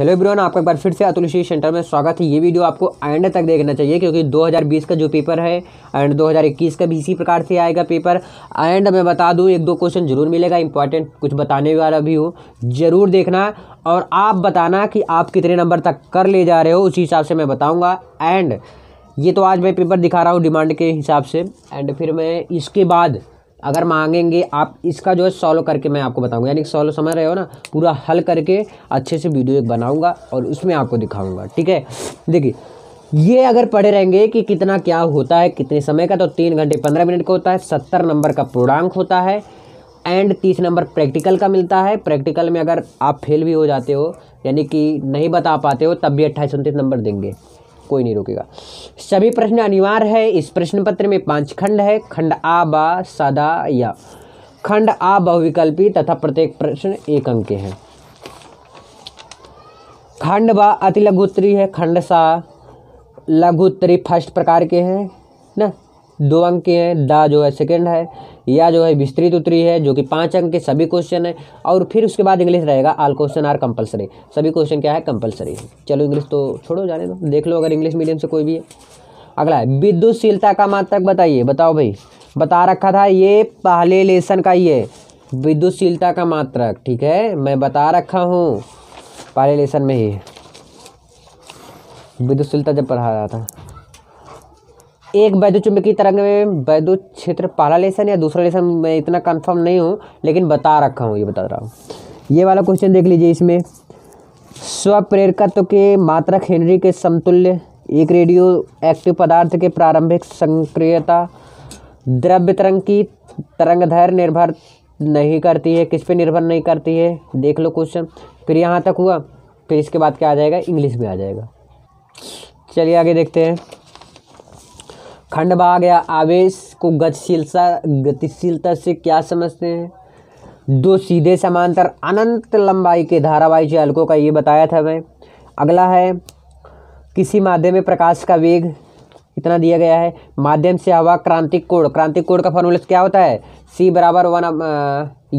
hello brown आपका एक बार फिर से अतुल ऋषि सेंटर में स्वागत है ये वीडियो आपको एंड तक देखना चाहिए क्योंकि 2020 का जो पेपर है एंड 2021 का भी इसी प्रकार से आएगा पेपर एंड मैं बता दूं एक दो क्वेश्चन जरूर मिलेगा इंपॉर्टेंट कुछ बताने वाला भी हो ज़रूर देखना और आप बताना कि आप कितने नंबर तक कर ले जा रहे हो उसी हिसाब से मैं बताऊँगा एंड ये तो आज मैं पेपर दिखा रहा हूँ डिमांड के हिसाब से एंड फिर मैं इसके बाद अगर मांगेंगे आप इसका जो है सॉल्व करके मैं आपको बताऊंगा यानी सॉल्व समझ रहे हो ना पूरा हल करके अच्छे से वीडियो एक बनाऊंगा और उसमें आपको दिखाऊंगा ठीक है देखिए ये अगर पढ़े रहेंगे कि कितना क्या होता है कितने समय का तो तीन घंटे पंद्रह मिनट का होता है सत्तर नंबर का पूर्णांक होता है एंड तीस नंबर प्रैक्टिकल का मिलता है प्रैक्टिकल में अगर आप फेल भी हो जाते हो यानी कि नहीं बता पाते हो तब भी अट्ठाईस उनतीस नंबर देंगे कोई नहीं रोकेगा सभी प्रश्न अनिवार्य है इस प्रश्न पत्र में पांच खंड है खंड आ बा सादा या खंड आ बहुविकल्पी तथा प्रत्येक प्रश्न एक अंक के हैं खंड बा अति लघुत्तरी है खंड सा लघुत्तरी फर्स्ट प्रकार के हैं ना दो अंक के हैं डा जो है सेकेंड है या जो है विस्तृत उत्तरी है जो कि पाँच अंक के सभी क्वेश्चन है और फिर उसके बाद इंग्लिश रहेगा आल क्वेश्चन आर कंपलसरी सभी क्वेश्चन क्या है कंपलसरी चलो इंग्लिश तो छोड़ो जाने दो देख लो अगर इंग्लिश मीडियम से कोई भी है अगला है विद्युतशीलता का मात्रक बताइए बताओ भाई बता रखा था ये पहले लेसन का ही है विद्युतशीलता का मात्रक ठीक है मैं बता रखा हूँ पहले लेसन में ही विद्युतशीलता जब पढ़ा रहा था एक वैद्य चुंबकीय तरंग में वैद्य क्षेत्र पहला लेसन या दूसरा लेसन मैं इतना कंफर्म नहीं हूँ लेकिन बता रखा हूँ ये बता रहा हूँ ये वाला क्वेश्चन देख लीजिए इसमें स्वप्रेरकत्व के मात्रक हेनरी के समतुल्य एक रेडियो एक्टिव पदार्थ के प्रारंभिक सक्रियता द्रव्य तरंग की तरंग धैर्य निर्भर नहीं करती है किस पे निर्भर नहीं करती है देख लो क्वेश्चन फिर यहाँ तक हुआ फिर इसके बाद क्या आ जाएगा इंग्लिश में आ जाएगा चलिए आगे देखते हैं खंड भाग या आवेश को गतिशीलता गतिशीलता से क्या समझते हैं दो सीधे समांतर अनंत लंबाई के धारावाही चालकों का ये बताया था मैं अगला है किसी माध्यम में प्रकाश का वेग इतना दिया गया है माध्यम से हवा क्रांतिक कोण क्रांतिक कोण का फॉर्मूला क्या होता है सी बराबर वन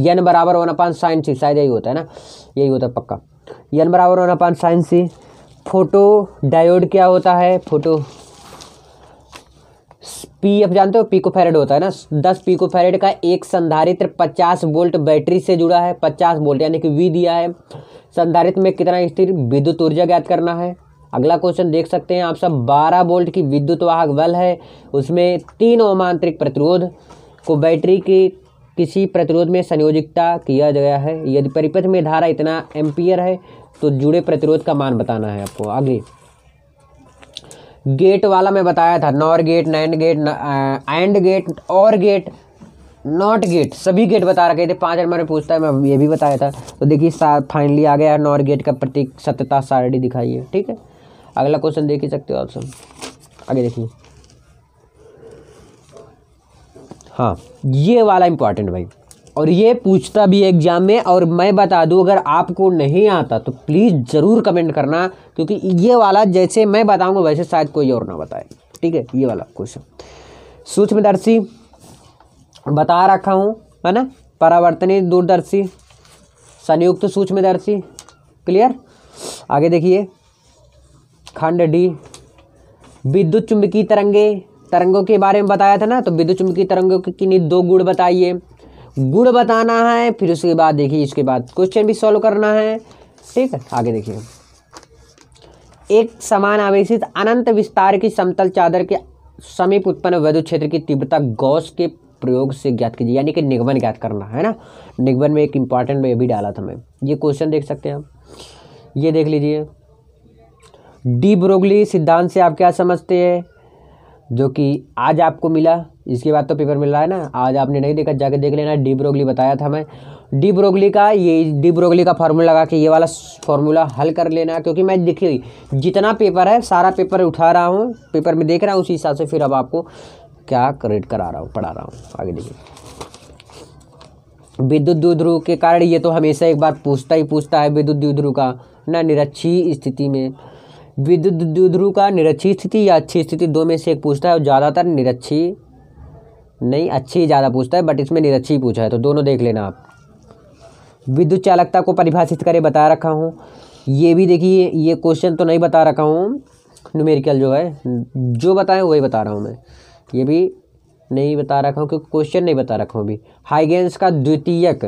यन बराबर वन अपान साइन सी शायद यही होता है ना यही होता है पक्का यन बराबर one upon sine C photo diode क्या होता है फोटो पी एफ जानते हो पीको फेरेड होता है ना दस पीको फेरेड का एक संधारित्र पचास वोल्ट बैटरी से जुड़ा है पचास वोल्ट यानी कि वी दिया है संधारित्र में कितना स्थिर विद्युत ऊर्जा ज्ञात करना है अगला क्वेश्चन देख सकते हैं आप सब बारह वोल्ट की विद्युत वाहक बल है उसमें तीन ओमांतरिक प्रतिरोध को बैटरी की किसी प्रतिरोध में संयोजिकता किया गया है यदि परिपथ में धारा इतना एम्पियर है तो जुड़े प्रतिरोध का मान बताना है आपको आगे गेट वाला मैं बताया था nor gate nand gate and gate or gate not gate सभी गेट बता रखे थे पाँच नंबर में पूछता है मैं ये भी बताया था तो देखिए फाइनली आ गया नॉर गेट का प्रतीक सत्यता सारणी दिखाइए ठीक है अगला क्वेश्चन देख ही सकते हो आप सब आगे देखिए हाँ ये वाला इंपॉर्टेंट भाई और ये पूछता भी एग्जाम में और मैं बता दूं अगर आपको नहीं आता तो प्लीज़ ज़रूर कमेंट करना क्योंकि ये वाला जैसे मैं बताऊंगा वैसे शायद कोई और ना बताए ठीक है ये वाला क्वेश्चन सूक्ष्मदर्शी बता रखा हूँ है ना परावर्तनी दूरदर्शी संयुक्त सूक्ष्मदर्शी क्लियर आगे देखिए खंड डी विद्युत चुंबकीय तरंगे तरंगों के बारे में बताया था ना तो विद्युत चुंबकीय तरंगों के किन्हीं दो गुण बताइए गुण बताना है फिर उसके बाद देखिए इसके बाद क्वेश्चन भी सॉल्व करना है ठीक है आगे देखिए एक समान आवेशित अनंत विस्तार की समतल चादर के समीप उत्पन्न वैद्युत क्षेत्र की तीव्रता गौस के प्रयोग से ज्ञात कीजिए यानी कि निगमन ज्ञात करना है ना निगमन में एक इंपॉर्टेंट में ये भी डाला था मैं ये क्वेश्चन देख सकते हैं आप ये देख लीजिए डी ब्रोगली सिद्धांत से आप क्या समझते हैं जो कि आज आपको मिला इसके बाद तो पेपर मिल रहा है ना आज आपने नहीं देखा जाके देख लेना डी ब्रोगली बताया था मैं डी ब्रोगली का ये डी ब्रोगली का फार्मूला लगा के ये वाला फार्मूला हल कर लेना क्योंकि मैं देखिए जितना पेपर है सारा पेपर उठा रहा हूँ पेपर में देख रहा हूँ उसी हिसाब से फिर अब आपको क्या करेक्ट करा रहा हूँ पढ़ा रहा हूँ आगे देखिए विद्युत द्विध्रुव के कारण ये तो हमेशा एक बार पूछता ही पूछता है विद्युत द्विध्रुव का ना निरक्षी स्थिति में विद्युत द्विध्रुव का निरक्षी स्थिति या अच्छी स्थिति दो में से एक पूछता है और ज़्यादातर निरक्षी नहीं अच्छी ज़्यादा पूछता है बट इसमें निरक्षी पूछा है तो दोनों देख लेना आप विद्युत चालकता को परिभाषित करें बता रखा हूँ ये भी देखिए ये क्वेश्चन तो नहीं बता रखा हूँ न्यूमेरिकल जो है जो बताएं वही बता रहा हूँ मैं ये भी नहीं बता रखा हूँ क्योंकि क्वेश्चन नहीं बता रखा हूँ अभी हाइगेंस का द्वितीयक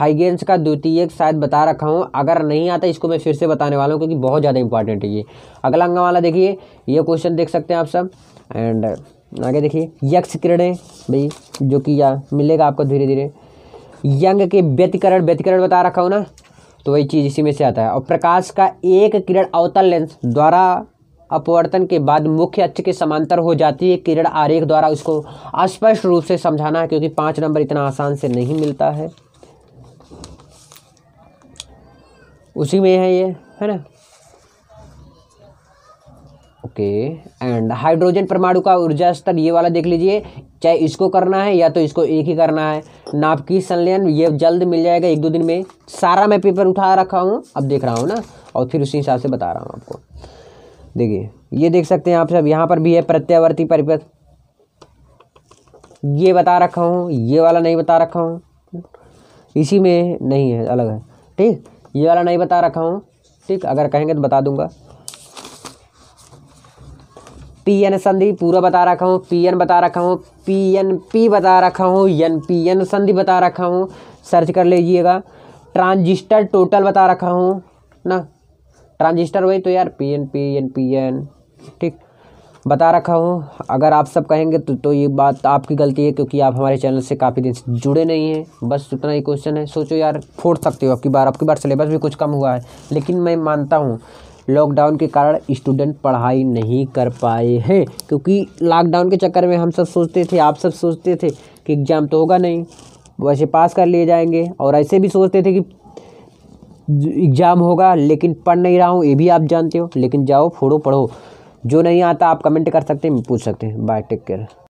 हाइगेंस का द्वितीयक शायद बता रखा हूँ अगर नहीं आता इसको मैं फिर से बताने वाला हूँ क्योंकि बहुत ज़्यादा इंपॉर्टेंट है ये अगला अंग वाला देखिए ये क्वेश्चन देख सकते हैं आप सब एंड आगे देखिए यक्ष किरणें भाई जो कि या मिलेगा आपको धीरे धीरे यंग के व्यतिकरण व्यतिकरण बता रखा हो ना तो वही चीज़ इसी में से आता है और प्रकाश का एक किरण अवतल लेंस द्वारा अपवर्तन के बाद मुख्य अक्ष के समांतर हो जाती है किरण आरेख द्वारा उसको स्पष्ट रूप से समझाना है क्योंकि पाँच नंबर इतना आसान से नहीं मिलता है उसी में है ये है ना ओके एंड हाइड्रोजन परमाणु का ऊर्जा स्तर ये वाला देख लीजिए चाहे इसको करना है या तो इसको एक ही करना है की संलयन ये जल्द मिल जाएगा एक दो दिन में सारा मैं पेपर उठा रखा हूँ अब देख रहा हूँ ना और फिर उसी हिसाब से बता रहा हूँ आपको देखिए ये देख सकते हैं आप सब यहाँ पर भी है प्रत्यावर्ती परिपथ ये बता रखा हूँ ये वाला नहीं बता रखा हूँ इसी में नहीं है अलग है ठीक ये वाला नहीं बता रखा हूँ ठीक अगर कहेंगे तो बता दूंगा पी एन संधि पूरा बता रखा हूँ पी एन बता रखा हूँ पी एन पी बता रखा हूँ एन पी एन संधि बता रखा हूँ सर्च कर लीजिएगा ट्रांजिस्टर टोटल बता रखा हूँ ना ट्रांजिस्टर वही तो यार P N P N P N ठीक बता रखा हूँ अगर आप सब कहेंगे तो तो ये बात आपकी गलती है क्योंकि आप हमारे चैनल से काफ़ी दिन से जुड़े नहीं हैं बस उतना ही क्वेश्चन है सोचो यार फोड़ सकते हो आपकी बार आपकी बार सिलेबस भी कुछ कम हुआ है लेकिन मैं मानता हूँ लॉकडाउन के कारण स्टूडेंट पढ़ाई नहीं कर पाए हैं क्योंकि लॉकडाउन के चक्कर में हम सब सोचते थे आप सब सोचते थे कि एग्ज़ाम तो होगा नहीं वैसे पास कर लिए जाएंगे और ऐसे भी सोचते थे कि एग्ज़ाम होगा लेकिन पढ़ नहीं रहा हूँ ये भी आप जानते हो लेकिन जाओ फोड़ो पढ़ो जो नहीं आता आप कमेंट कर सकते हैं पूछ सकते हैं बाय टेक केयर